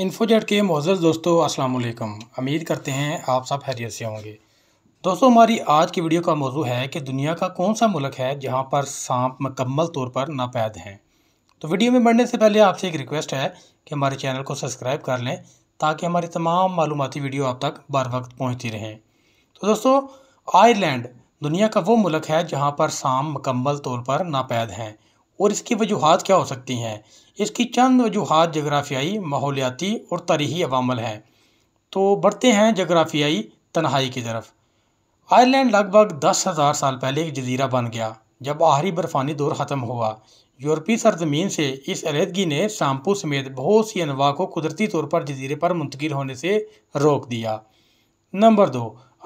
इन्फोजेट के मोज़ दोस्तों अस्सलाम वालेकुम उम्मीद करते हैं आप सब हैरियत से होंगे दोस्तों हमारी आज की वीडियो का मौजू है कि दुनिया का कौन सा मुल्क है जहां पर सांप मकम्मल तौर पर नापैद हैं तो वीडियो में बढ़ने से पहले आपसे एक रिक्वेस्ट है कि हमारे चैनल को सब्सक्राइब कर लें ताकि हमारी तमाम मालूमती वीडियो आप तक बर वक्त पहुँचती रहें तो दोस्तों आयरलैंड दुनिया का वो मुल्क है जहाँ पर सांप मकम्मल तौर पर नापैद हैं और इसकी वजूहत क्या हो सकती हैं इसकी चंद वजूहत जगराफियाई माहौलियाती और तारीखी अवामल हैं तो बढ़ते हैं जगराफियाई तनहाई की तरफ आयरलैंड लगभग दस हज़ार साल पहले एक जजीरा बन गया जब आहरी बर्फ़ानी दौर ख़त्म हुआ यूरोपी सरजमीन से इस अलीदगी ने शाम्पू समेत बहुत सी अनवा को कुदरती तौर पर जजीरे पर मुंतकिल होने से रोक दिया नंबर दो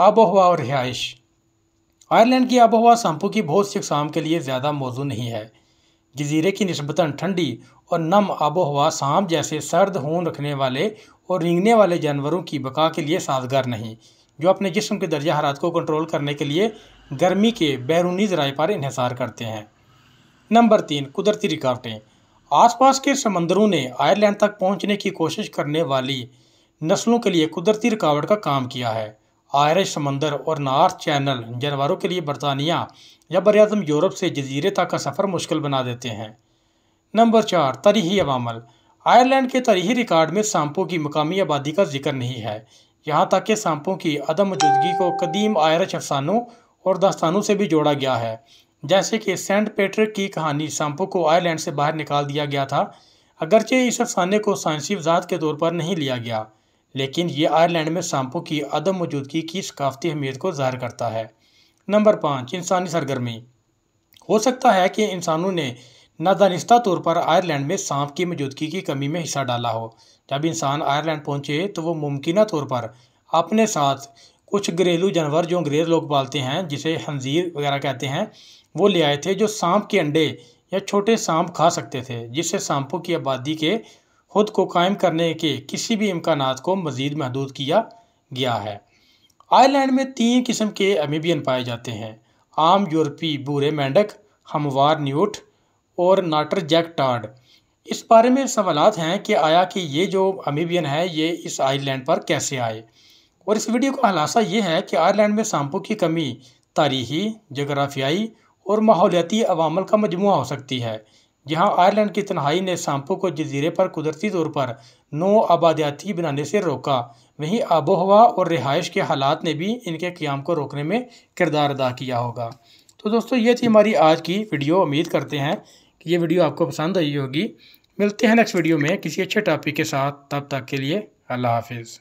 आबो हवा और रिहाइश आयरलैंड की आबोहवा हवा शाम्पू की बहुत सी अकसाम के लिए ज़्यादा मौजू नहीं है जजीरे की नस्बता ठंडी और नम आबो हवा सांप जैसे सर्द हून रखने वाले और रिंगने वाले जानवरों की बका के लिए साजगार नहीं जो अपने जिसम के दर्जा हरात को कंट्रोल करने के लिए गर्मी के बैरूनी ज़राए पर इहसार करते हैं नंबर तीन कुदरती आस आसपास के समंदरों ने आयरलैंड तक पहुंचने की कोशिश करने वाली नस्लों के लिए कुदरती रुकावट का काम किया है आयरश समंदर और नार्थ चैनल जानवरों के लिए बरतानिया या बरअम यूरोप से जजीरे तक का सफ़र मुश्किल बना देते हैं नंबर चार तरीही अवामल आयरलैंड के तरीही रिकॉर्ड में सांपों की मकामी आबादी का जिक्र नहीं है यहाँ तक कि सांपों की अदम मौजूदगी को कदीम आयरश अफसानों और दास्तानों से भी जोड़ा गया है जैसे कि सेंट पेट्रिक की कहानी सांपों को आयरलैंड से बाहर निकाल दिया गया था अगरचे इस अफसाने को साइंसी वजात के तौर पर नहीं लिया गया लेकिन ये आयरलैंड में सांपों की अदम मौजूदगी की सकाफती अहमियत को ज़ाहिर करता है नंबर पाँच इंसानी सरगर्मी हो सकता है कि इंसानों ने नादानिस्ता तौर पर आयरलैंड में सांप की मौजूदगी की कमी में हिस्सा डाला हो जब इंसान आयरलैंड पहुंचे तो वो मुमकिन तौर पर अपने साथ कुछ घरेलू जानवर जो अंग्रेज़ लोग पालते हैं जिसे हंजीर वगैरह कहते हैं वो ले आए थे जो सांप के अंडे या छोटे सांप खा सकते थे जिससे सांपों की आबादी के खुद को कायम करने के किसी भी इम्कान को मज़ीद महदूद किया गया है आयरलैंड में तीन किस्म के अमीबियन पाए जाते हैं आम यूरोपी बूरे मेंढक हमवार न्यूट और नाटर जैक टार्ड इस बारे में सवाल हैं कि आया कि ये जो अमीबियन है ये इस आयरलैंड पर कैसे आए और इस वीडियो का खुलासा ये है कि आयरलैंड में सांपों की कमी तारीखी जगराफियाई और माहौलियाती अवामल का मजमु हो सकती है जहां आयरलैंड की तनहाई ने सांपो को जजीरे पर कुदरती तौर पर नो आबादियाती बनाने से रोका वहीं आबो हवा और रिहाइश के हालात ने भी इनके क्याम को रोकने में किरदार अदा किया होगा तो दोस्तों ये थी हमारी आज की वीडियो उम्मीद करते हैं कि ये वीडियो आपको पसंद आई होगी मिलते हैं नेक्स्ट वीडियो में किसी अच्छे टॉपिक के साथ तब तक के लिए अल्लाह हाफिज़